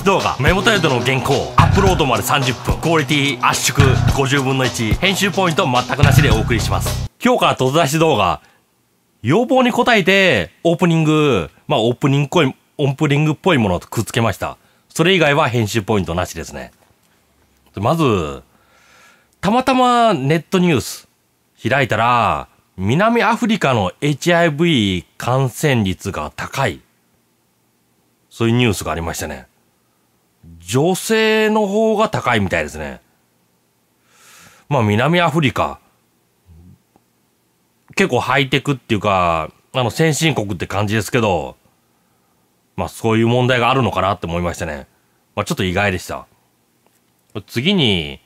ス動画メモタイの原稿アップロードまで30分クオリティ圧縮50分の1編集ポイント全くなしでお送りします今日からとざし動画要望に応えてオープニングまあオープニングっぽいオンプニングっぽいものとくっつけましたそれ以外は編集ポイントなしですねまずたまたまネットニュース開いたら南アフリカの HIV 感染率が高いそういうニュースがありましたね。女性の方が高いみたいですね。まあ南アフリカ、結構ハイテクっていうか、あの先進国って感じですけど、まあそういう問題があるのかなって思いましたね。まあちょっと意外でした。次に、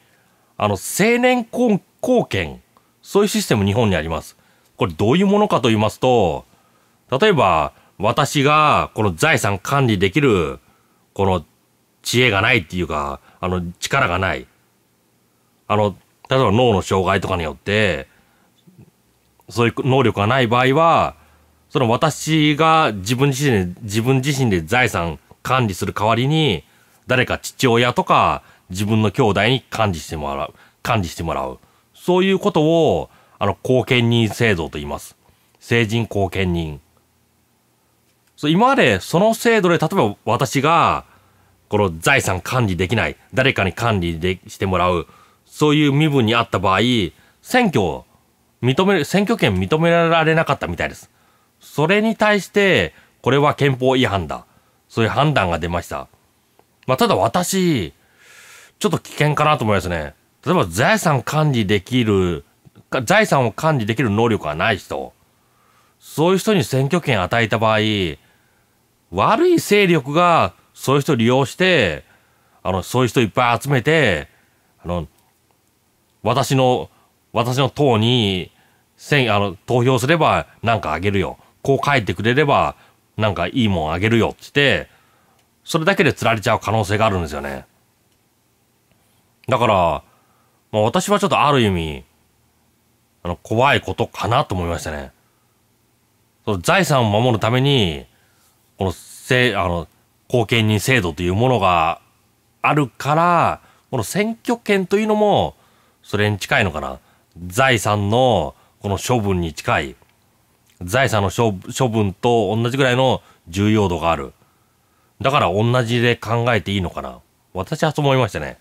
あの、青年貢献、そういうシステム日本にあります。これどういうものかと言いますと、例えば私がこの財産管理できる、この知恵がないっていうか、あの、力がない。あの、例えば脳の障害とかによって、そういう能力がない場合は、その私が自分自身で、自分自身で財産管理する代わりに、誰か父親とか自分の兄弟に管理してもらう、管理してもらう。そういうことを、あの、後見人制度と言います。成人後見人。そう今までその制度で、例えば私が、この財産管理できない、誰かに管理でしてもらう、そういう身分にあった場合、選挙を認める、選挙権認められなかったみたいです。それに対して、これは憲法違反だ。そういう判断が出ました。まあ、ただ私、ちょっと危険かなと思いますね。例えば財産管理できる、財産を管理できる能力がない人、そういう人に選挙権与えた場合、悪い勢力がそういう人利用して、あの、そういう人いっぱい集めて、あの、私の、私の党に、せん、あの、投票すればなんかあげるよ。こう書いてくれれば、なんかいいもんあげるよってって、それだけで釣られちゃう可能性があるんですよね。だから、まあ、私はちょっとある意味、あの、怖いことかなと思いましたね。その財産を守るために、この、せ、あの、後見人制度というものがあるから、この選挙権というのも、それに近いのかな。財産のこの処分に近い。財産の処分と同じぐらいの重要度がある。だから同じで考えていいのかな。私はそう思いましたね。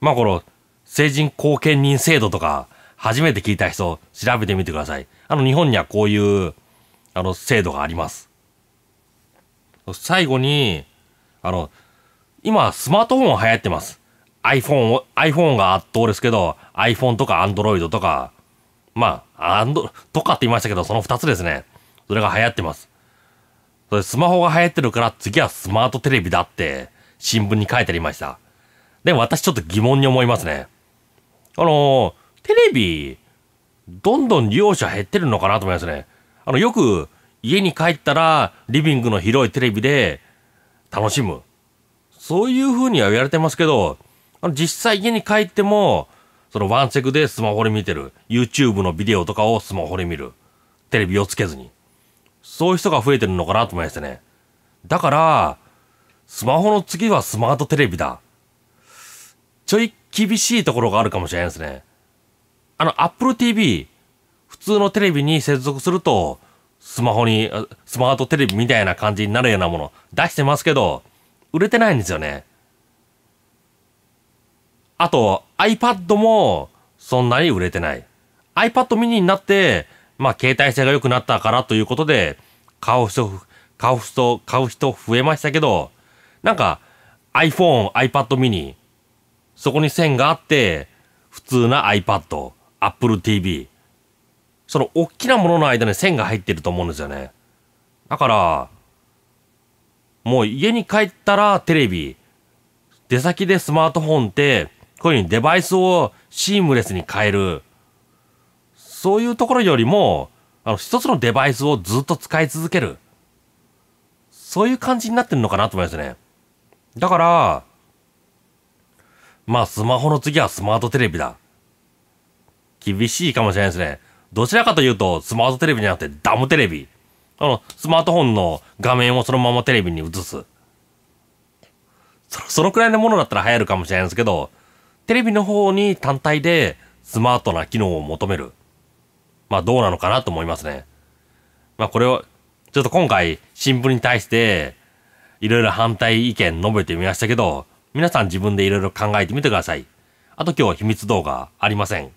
まあこの、成人後見人制度とか、初めて聞いた人、調べてみてください。あの、日本にはこういう、あの、制度があります。最後に、あの、今、スマートフォン流行ってます。iPhone、iPhone が圧倒ですけど、iPhone とか Android とか、まあ、アンド、とかって言いましたけど、その2つですね。それが流行ってます。それスマホが流行ってるから、次はスマートテレビだって、新聞に書いてありました。でも私ちょっと疑問に思いますね。あの、テレビ、どんどん利用者減ってるのかなと思いますね。あの、よく、家に帰ったらリビングの広いテレビで楽しむ。そういうふうには言われてますけど、実際家に帰っても、そのワンセグでスマホで見てる。YouTube のビデオとかをスマホで見る。テレビをつけずに。そういう人が増えてるのかなと思いましたね。だから、スマホの次はスマートテレビだ。ちょい厳しいところがあるかもしれないですね。あの、Apple TV、普通のテレビに接続すると、スマホに、スマートテレビみたいな感じになるようなもの出してますけど、売れてないんですよね。あと、iPad もそんなに売れてない。iPad mini になって、まあ、携帯性が良くなったからということで、買う人、買う人、買う人増えましたけど、なんか、iPhone、iPad mini、そこに線があって、普通な iPad、Apple TV、その大きなものの間に線が入ってると思うんですよね。だから、もう家に帰ったらテレビ、出先でスマートフォンって、こういうにデバイスをシームレスに変える。そういうところよりも、あの、一つのデバイスをずっと使い続ける。そういう感じになってるのかなと思いますね。だから、まあ、スマホの次はスマートテレビだ。厳しいかもしれないですね。どちらかというと、スマートテレビじゃなくてダムテレビ。あの、スマートフォンの画面をそのままテレビに映す。そそのくらいのものだったら流行るかもしれないんですけど、テレビの方に単体でスマートな機能を求める。まあどうなのかなと思いますね。まあこれを、ちょっと今回新聞に対していろいろ反対意見述べてみましたけど、皆さん自分でいろいろ考えてみてください。あと今日は秘密動画ありません。